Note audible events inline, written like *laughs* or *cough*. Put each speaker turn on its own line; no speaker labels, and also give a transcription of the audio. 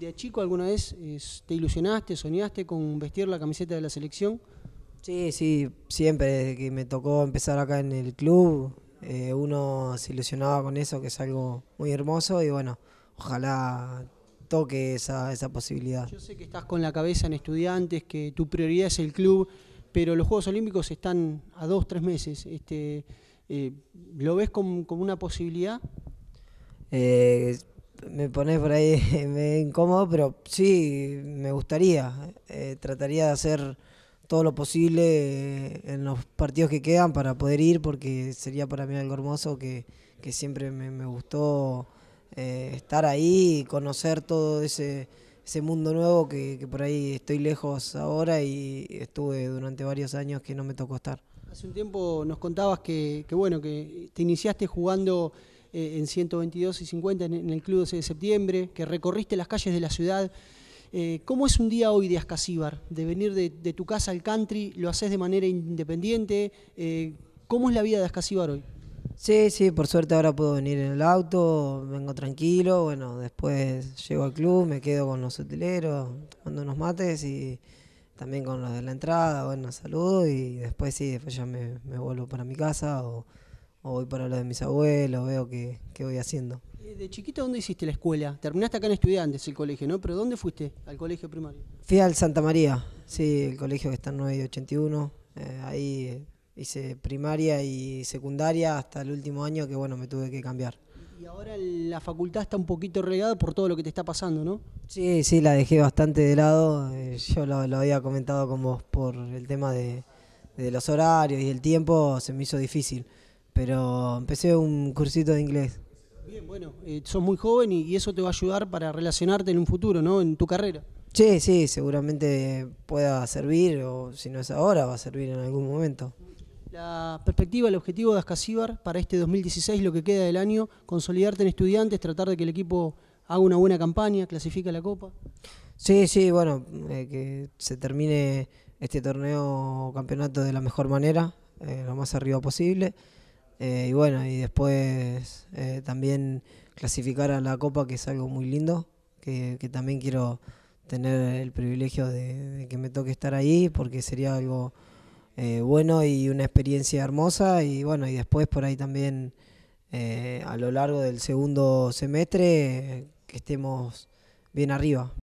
¿De chico alguna vez te ilusionaste, soñaste con vestir la camiseta de la selección? Sí, sí,
siempre, desde que me tocó empezar acá en el club, eh, uno se ilusionaba con eso, que es algo muy hermoso y bueno, ojalá toque esa, posibilidad. Yo sé
que estás con la cabeza en estudiantes, que tu prioridad es el club, pero los Juegos Olímpicos están a dos, tres meses. Este, eh, ¿Lo ves como, una posibilidad?
Eh, me pones por ahí *laughs* me incómodo, pero sí, me gustaría. Eh, trataría de hacer todo lo posible eh, en los partidos que quedan para poder ir, porque sería para mí algo hermoso que, siempre me, gustó eh, estar ahí y conocer todo ese, mundo nuevo que, por ahí estoy lejos ahora y estuve durante varios años que no me tocó estar.
Hace un tiempo nos contabas que, que bueno, que te iniciaste jugando eh, en 122 y 50 en, el Club 12 de Septiembre, que recorriste las calles de la ciudad. Eh, ¿Cómo es un día hoy de Ascasíbar? De venir de, tu casa al country, ¿lo haces de manera independiente? Eh, ¿Cómo es la vida de Ascasíbar hoy?
Sí, sí, por suerte ahora puedo venir en el auto, vengo tranquilo, bueno, después llego al club, me quedo con los hoteleros, tomando unos mates y también con los de la entrada, bueno, saludo y después sí, después ya me, me vuelvo para mi casa o o voy para lo de mis abuelos, veo qué, voy haciendo.
Eh, ¿De chiquito dónde hiciste la escuela? Terminaste acá en Estudiantes el colegio, ¿no? Pero ¿dónde fuiste al colegio primario?
Fui al Santa María, sí, el colegio que está en 981. Eh, ahí eh, hice
primaria y secundaria hasta el
último año que, bueno, me tuve que cambiar.
Y ahora la facultad está un poquito regada por todo lo que te está pasando, ¿no?
Sí, sí, la dejé bastante de lado. yo lo, había comentado con vos por el tema de, de los horarios y el tiempo, se me hizo difícil pero empecé un cursito de inglés.
Bien, bueno, eh, sos muy joven y, eso te va a ayudar para relacionarte en un futuro, ¿no? En tu carrera.
Sí, sí, seguramente pueda servir, o si no es ahora, va a servir en algún momento.
La perspectiva, el objetivo de Ascasíbar para este 2016, lo que queda del año, consolidarte en estudiantes, tratar de que el equipo haga una buena campaña, clasifica la Copa.
Sí, sí, bueno, eh, que se termine este torneo campeonato de la mejor manera, eh, lo más arriba posible. Eh, y bueno, y después eh, también clasificar a la Copa, que es algo muy lindo, que, también quiero tener el privilegio de, que me toque estar ahí, porque sería algo eh, bueno y una experiencia hermosa. Y bueno, y después por ahí también a lo largo del segundo semestre, que estemos bien arriba.